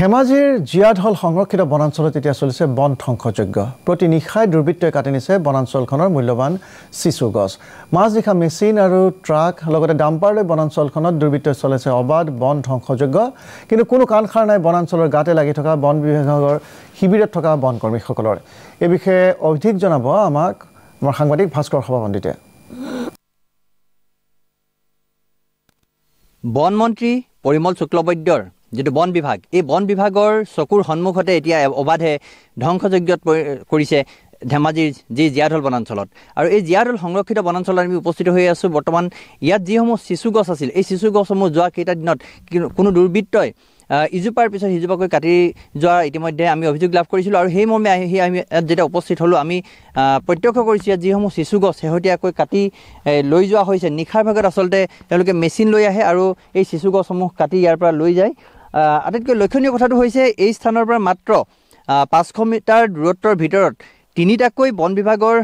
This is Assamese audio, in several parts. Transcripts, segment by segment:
ধেমাজিৰ জীয়াঢল সংৰক্ষিত বনাঞ্চলত এতিয়া চলিছে বন ধ্বংসযজ্ঞ প্ৰতি নিশাই দুৰ্বৃত্তই কাটি নিছে বনাঞ্চলখনৰ মূল্যৱান চিচু গছ মাছ নিশা মেচিন আৰু ট্ৰাক লগতে ডাম্পাৰ লৈ বনাঞ্চলখনত দুৰ্বৃত্তই চলাইছে অবাধ বন ধ্বংসযজ্ঞ কিন্তু কোনো কাণ সাৰ নাই বনাঞ্চলৰ গাতে লাগি থকা বন বিভাগৰ শিবিৰত থকা বন কৰ্মীসকলৰ এই বিষয়ে অধিক জনাব আমাক আমাৰ সাংবাদিক ভাস্কৰ সভাপণ্ডিতে বন মন্ত্ৰী পৰিমল শুক্লবৈদ্যৰ যিটো বন বিভাগ এই বন বিভাগৰ চকুৰ সন্মুখতে এতিয়া অবাধে ধ্বংসযজ্ঞত কৰিছে ধেমাজিৰ যি জীয়াঢল বনাঞ্চলত আৰু এই জীয়াঢল সংৰক্ষিত বনাঞ্চলত আমি উপস্থিত হৈ আছোঁ বৰ্তমান ইয়াত যিসমূহ চিচু গছ আছিল এই চিচু গছসমূহ যোৱা কেইটা দিনত কোনো দুৰ্বৃত্তই ইজোপাৰ পিছত সিজোপাকৈ কাটি যোৱাৰ ইতিমধ্যে আমি অভিযোগ লাভ কৰিছিলোঁ আৰু সেই মৰ্মে আহি আমি ইয়াত যেতিয়া উপস্থিত হ'লোঁ আমি প্ৰত্যক্ষ কৰিছোঁ ইয়াত যিসমূহ চিচু গছ শেহতীয়াকৈ কাটি লৈ যোৱা হৈছে নিশাৰ ভাগত আচলতে তেওঁলোকে মেচিন লৈ আহে আৰু এই চিচু গছসমূহ কাটি ইয়াৰ পৰা লৈ যায় আটাইতকৈ লক্ষণীয় কথাটো হৈছে এই স্থানৰ পৰা মাত্ৰ পাঁচশ মিটাৰ দূৰত্বৰ ভিতৰত তিনিটাকৈ বন বিভাগৰ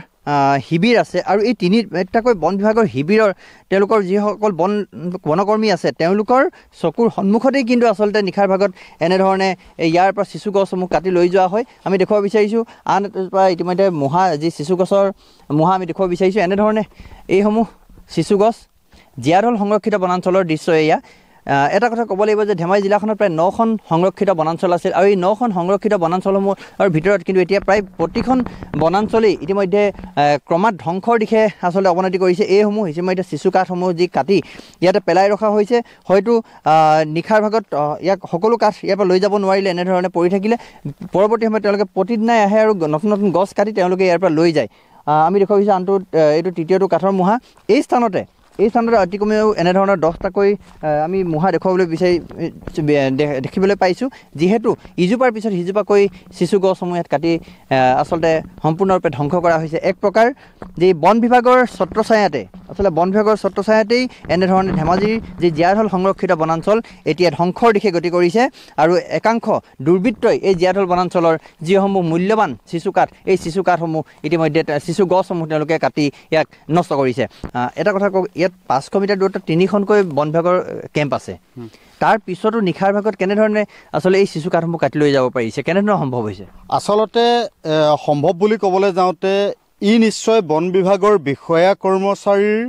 শিবিৰ আছে আৰু এই তিনি এটাকৈ বন বিভাগৰ শিবিৰৰ তেওঁলোকৰ যিসকল বন বনকৰ্মী আছে তেওঁলোকৰ চকুৰ সন্মুখতেই কিন্তু আচলতে নিশাৰ ভাগত এনেধৰণে ইয়াৰ পৰা চিচু গছসমূহ কাটি লৈ যোৱা হয় আমি দেখুৱাব বিচাৰিছোঁ আন পৰা ইতিমধ্যে মোহা যি চিচু গছৰ মোহা আমি দেখুৱাব বিচাৰিছোঁ এনেধৰণে এইসমূহ চিচু গছ জীয়াঢল সংৰক্ষিত বনাঞ্চলৰ দৃশ্য এয়া এটা কথা ক'ব লাগিব যে ধেমাজি জিলাখনত প্ৰায় নখন সংৰক্ষিত বনাঞ্চল আছিল আৰু এই নখন সংৰক্ষিত বনাঞ্চলসমূহৰ ভিতৰত কিন্তু এতিয়া প্ৰায় প্ৰতিখন বনাঞ্চলেই ইতিমধ্যে ক্ৰমাৎ ধ্বংসৰ দিশে আচলতে অৱনতি কৰিছে এইসমূহ ইতিমধ্যে চিচু কাঠসমূহ যি কাটি ইয়াতে পেলাই ৰখা হৈছে হয়তো নিশাৰ ভাগত ইয়াক সকলো কাঠ ইয়াৰ পৰা লৈ যাব নোৱাৰিলে এনেধৰণে পৰি থাকিলে পৰৱৰ্তী সময়ত তেওঁলোকে প্ৰতিদিনাই আহে আৰু নতুন নতুন গছ কাটি তেওঁলোকে ইয়াৰ পৰা লৈ যায় আমি দেখুৱাইছোঁ আনটো এইটো তৃতীয়টো কাঠৰ মুহা এই স্থানতে এই স্থানতে অতি কমেও এনেধৰণৰ দহটাকৈ আমি মোহা দেখুৱাবলৈ বিচাৰি দেখিবলৈ পাইছোঁ যিহেতু ইজোপাৰ পিছত সিজোপাকৈ চিচু গছসমূহ ইয়াত কাটি আচলতে সম্পূৰ্ণৰূপে ধ্বংস কৰা হৈছে এক প্ৰকাৰ যি বন বিভাগৰ ছত্ৰছায়াতে আচলতে বন বিভাগৰ ছত্ৰছায়াতেই এনেধৰণে ধেমাজিৰ যি জীয়া ঢল সংৰক্ষিত বনাঞ্চল এতিয়া ধ্বংসৰ দিশে গতি কৰিছে আৰু একাংশ দুৰ্বৃত্তই এই জীয়া ঢল বনাঞ্চলৰ যিসমূহ মূল্যৱান চিচুকাঠ এই চিচুকাঠসমূহ ইতিমধ্যে চিচু গছসমূহ তেওঁলোকে কাটি ইয়াক নষ্ট কৰিছে এটা কথা কওক ইয়াত পাঁচশ মিটাৰ দূৰত তিনিখনকৈ বন বিভাগৰ কেম্প আছে তাৰ পিছতো নিশাৰ ভাগত কেনেধৰণে আচলতে এই চিচু কাঠসমূহ কাটি লৈ যাব পাৰিছে কেনেধৰণৰ সম্ভৱ হৈছে আচলতে সম্ভৱ বুলি ক'বলৈ যাওঁতে ই নিশ্চয় বন বিভাগৰ বিষয়া কৰ্মচাৰীৰ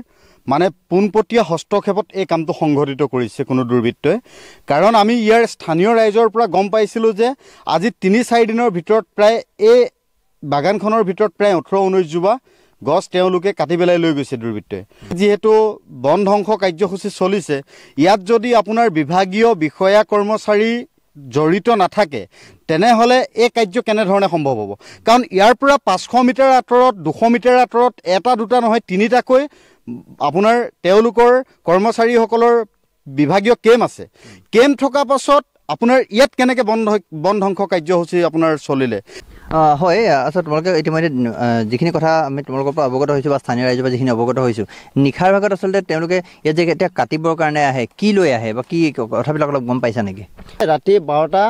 মানে পোনপটীয়া হস্তক্ষেপত এই কামটো সংঘটিত কৰিছে কোনো দুৰ্বৃত্তই কাৰণ আমি ইয়াৰ স্থানীয় ৰাইজৰ পৰা গম পাইছিলোঁ যে আজি তিনি চাৰিদিনৰ ভিতৰত প্ৰায় এই বাগানখনৰ ভিতৰত প্ৰায় ওঠৰ ঊনৈছ জোবা গছ তেওঁলোকে কাটি পেলাই লৈ গৈছে দুৰ্বৃত্তই যিহেতু বন ধ্বংস কাৰ্যসূচী চলিছে ইয়াত যদি আপোনাৰ বিভাগীয় বিষয়া কৰ্মচাৰী জড়িত নাথাকে তেনেহ'লে এই কাৰ্য কেনেধৰণে সম্ভৱ হ'ব কাৰণ ইয়াৰ পৰা পাঁচশ মিটাৰ আঁতৰত দুশ মিটাৰ আঁতৰত এটা দুটা নহয় তিনিটাকৈ আপোনাৰ তেওঁলোকৰ কৰ্মচাৰীসকলৰ বিভাগীয় কেম্প আছে কেম্প থকাৰ পাছত আপোনাৰ ইয়াত কেনেকৈ বন বন ধ্বংস কাৰ্যসূচী আপোনাৰ চলিলে হয় আচ্ছা তোমালোকে ইতিমধ্যে যিখিনি কথা আমি তোমালোকৰ পৰা অৱগত হৈছোঁ বা স্থানীয় ৰাইজৰ পৰা যিখিনি অৱগত হৈছোঁ নিশাৰ ভাগত আচলতে তেওঁলোকে ইয়াত যে এতিয়া কাটিবৰ কাৰণে আহে কি লৈ আহে বা কি কথাবিলাক অলপ গম পাইছা নেকি ৰাতি বাৰটা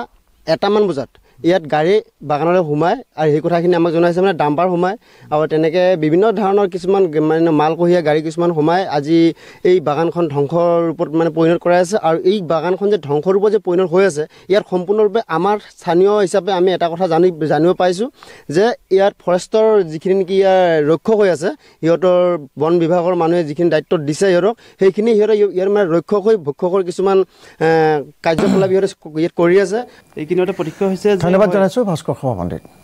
এটামান বজাত ইয়াত গাড়ী বাগানলৈ সোমায় আৰু সেই কথাখিনি আমাক জনাইছে মানে ডাম্পাৰ সোমায় আৰু তেনেকৈ বিভিন্ন ধৰণৰ কিছুমান মানে মাল কঢ়িয়া গাড়ী কিছুমান সোমাই আজি এই বাগানখন ধ্বংসৰ ৰূপত মানে পৰিণত কৰাই আছে আৰু এই বাগানখন যে ধ্বংস ৰূপত যে পৰিণত হৈ আছে ইয়াত সম্পূৰ্ণৰূপে আমাৰ স্থানীয় হিচাপে আমি এটা কথা জানি জানিব পাইছোঁ যে ইয়াত ফৰেষ্টৰ যিখিনি নেকি ইয়াৰ ৰক্ষক হৈ আছে সিহঁতৰ বন বিভাগৰ মানুহে যিখিনি দায়িত্ব দিছে সিহঁতক সেইখিনি সিহঁতে ইয়াৰ মানে ৰক্ষক হৈ ভক্ষকৰ কিছুমান কাৰ্যকলাপ সিহঁতে ইয়াত কৰি আছে এইখিনিতে প্ৰত্যক্ষ হৈছে ধন্যবাদ জানাইছো ভাস্কর সভা পণ্ডিত